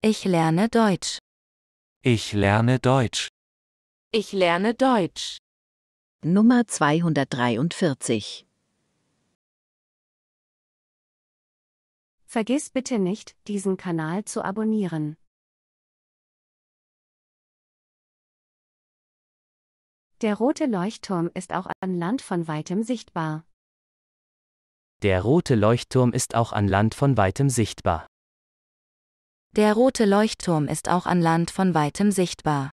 Ich lerne Deutsch. Ich lerne Deutsch. Ich lerne Deutsch. Nummer 243 Vergiss bitte nicht, diesen Kanal zu abonnieren. Der rote Leuchtturm ist auch an Land von weitem sichtbar. Der rote Leuchtturm ist auch an Land von weitem sichtbar. Der rote Leuchtturm ist auch an Land von weitem sichtbar.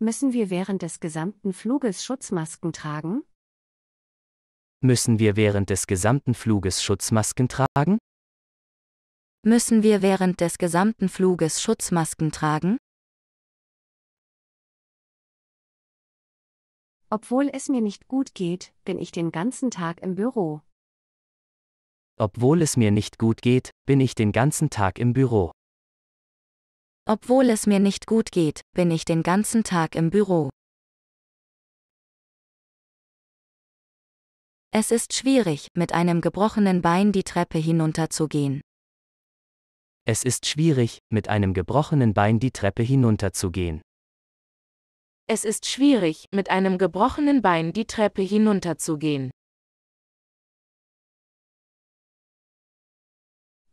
Müssen wir während des gesamten Fluges Schutzmasken tragen? Müssen wir während des gesamten Fluges Schutzmasken tragen? Müssen wir während des gesamten Fluges Schutzmasken tragen? Obwohl es mir nicht gut geht, bin ich den ganzen Tag im Büro. Obwohl es mir nicht gut geht, bin ich den ganzen Tag im Büro. Obwohl es mir nicht gut geht, bin ich den ganzen Tag im Büro. Es ist schwierig, mit einem gebrochenen Bein die Treppe hinunterzugehen. Es ist schwierig, mit einem gebrochenen Bein die Treppe hinunterzugehen. Es ist schwierig, mit einem gebrochenen Bein die Treppe hinunterzugehen.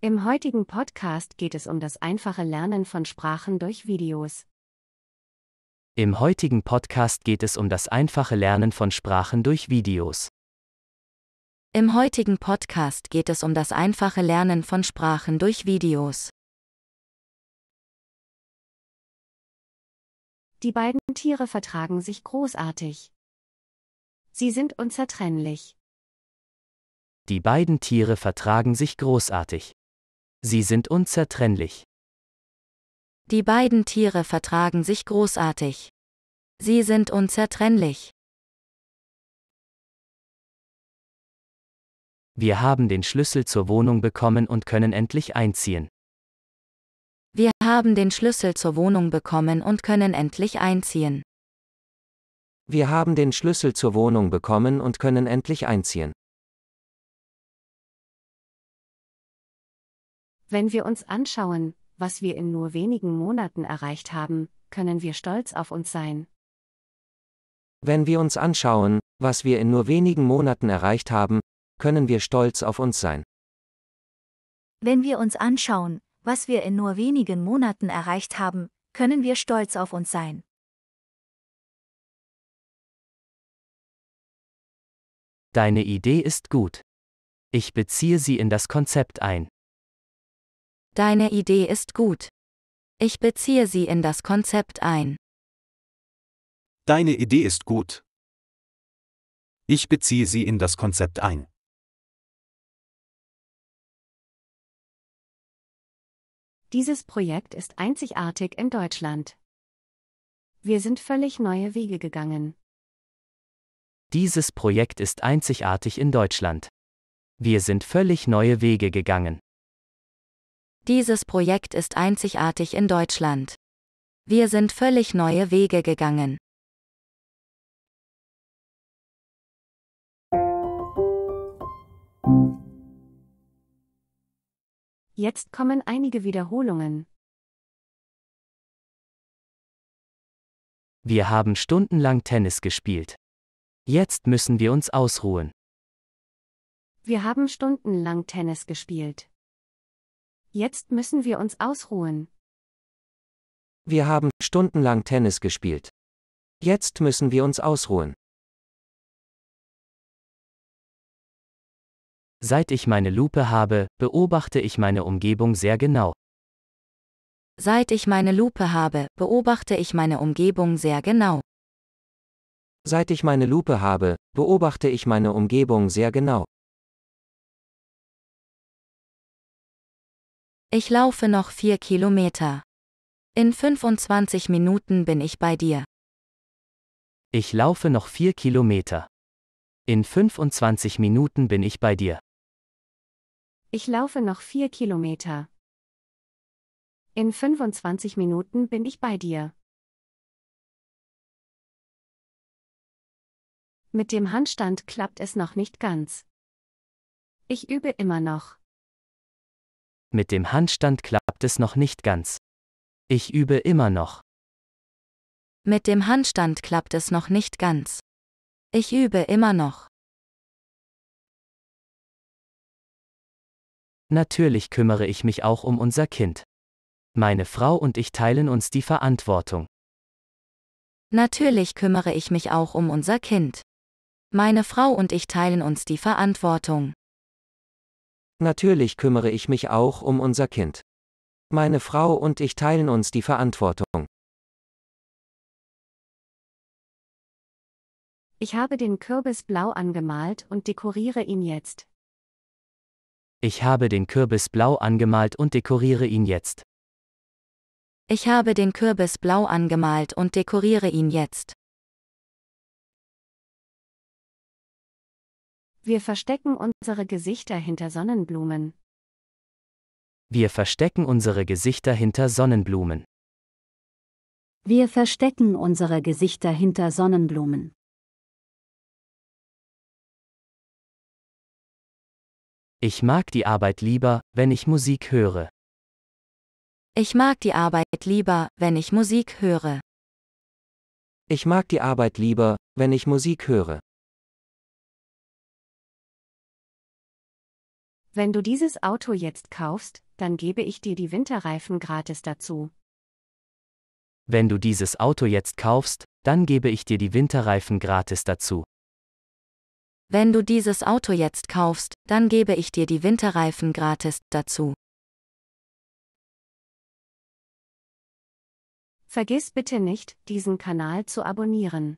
Im heutigen Podcast geht es um das einfache Lernen von Sprachen durch Videos. Im heutigen Podcast geht es um das einfache Lernen von Sprachen durch Videos. Im heutigen Podcast geht es um das einfache Lernen von Sprachen durch Videos. Die beiden Tiere vertragen sich großartig. Sie sind unzertrennlich. Die beiden Tiere vertragen sich großartig. Sie sind unzertrennlich. Die beiden Tiere vertragen sich großartig. Sie sind unzertrennlich. Wir haben den Schlüssel zur Wohnung bekommen und können endlich einziehen. Wir haben den Schlüssel zur Wohnung bekommen und können endlich einziehen. Wir haben den Schlüssel zur Wohnung bekommen und können endlich einziehen. Wenn wir uns anschauen, was wir in nur wenigen Monaten erreicht haben, können wir stolz auf uns sein. Wenn wir uns anschauen, was wir in nur wenigen Monaten erreicht haben, können wir stolz auf uns sein. Wenn wir uns anschauen, was wir in nur wenigen Monaten erreicht haben, können wir stolz auf uns sein. Deine Idee ist gut. Ich beziehe sie in das Konzept ein. Deine Idee ist gut. Ich beziehe sie in das Konzept ein. Deine Idee ist gut. Ich beziehe sie in das Konzept ein. Dieses Projekt ist einzigartig in Deutschland. Wir sind völlig neue Wege gegangen. Dieses Projekt ist einzigartig in Deutschland. Wir sind völlig neue Wege gegangen. Dieses Projekt ist einzigartig in Deutschland. Wir sind völlig neue Wege gegangen. Jetzt kommen einige Wiederholungen. Wir haben stundenlang Tennis gespielt. Jetzt müssen wir uns ausruhen. Wir haben stundenlang Tennis gespielt. Jetzt müssen wir uns ausruhen. Wir haben stundenlang Tennis gespielt. Jetzt müssen wir uns ausruhen. Seit ich meine Lupe habe, beobachte ich meine Umgebung sehr genau. Seit ich meine Lupe habe, beobachte ich meine Umgebung sehr genau. Seit ich meine Lupe habe, beobachte ich meine Umgebung sehr genau. Ich laufe noch vier Kilometer. In 25 Minuten bin ich bei dir. Ich laufe noch vier Kilometer. In 25 Minuten bin ich bei dir. Ich laufe noch vier Kilometer. In 25 Minuten bin ich bei dir. Mit dem Handstand klappt es noch nicht ganz. Ich übe immer noch. Mit dem Handstand klappt es noch nicht ganz. Ich übe immer noch. Mit dem Handstand klappt es noch nicht ganz. Ich übe immer noch. Natürlich kümmere ich mich auch um unser Kind. Meine Frau und ich teilen uns die Verantwortung. Natürlich kümmere ich mich auch um unser Kind. Meine Frau und ich teilen uns die Verantwortung. Natürlich kümmere ich mich auch um unser Kind. Meine Frau und ich teilen uns die Verantwortung. Ich habe den Kürbis blau angemalt und dekoriere ihn jetzt. Ich habe den Kürbis blau angemalt und dekoriere ihn jetzt. Ich habe den Kürbis blau angemalt und dekoriere ihn jetzt. Wir verstecken unsere Gesichter hinter Sonnenblumen. Wir verstecken unsere Gesichter hinter Sonnenblumen. Wir verstecken unsere Gesichter hinter Sonnenblumen. Ich mag die Arbeit lieber, wenn ich Musik höre. Ich mag die Arbeit lieber, wenn ich Musik höre. Ich mag die Arbeit lieber, wenn ich Musik höre. Wenn du dieses Auto jetzt kaufst, dann gebe ich dir die Winterreifen gratis dazu. Wenn du dieses Auto jetzt kaufst, dann gebe ich dir die Winterreifen gratis dazu. Wenn du dieses Auto jetzt kaufst, dann gebe ich dir die Winterreifen gratis dazu. Vergiss bitte nicht, diesen Kanal zu abonnieren.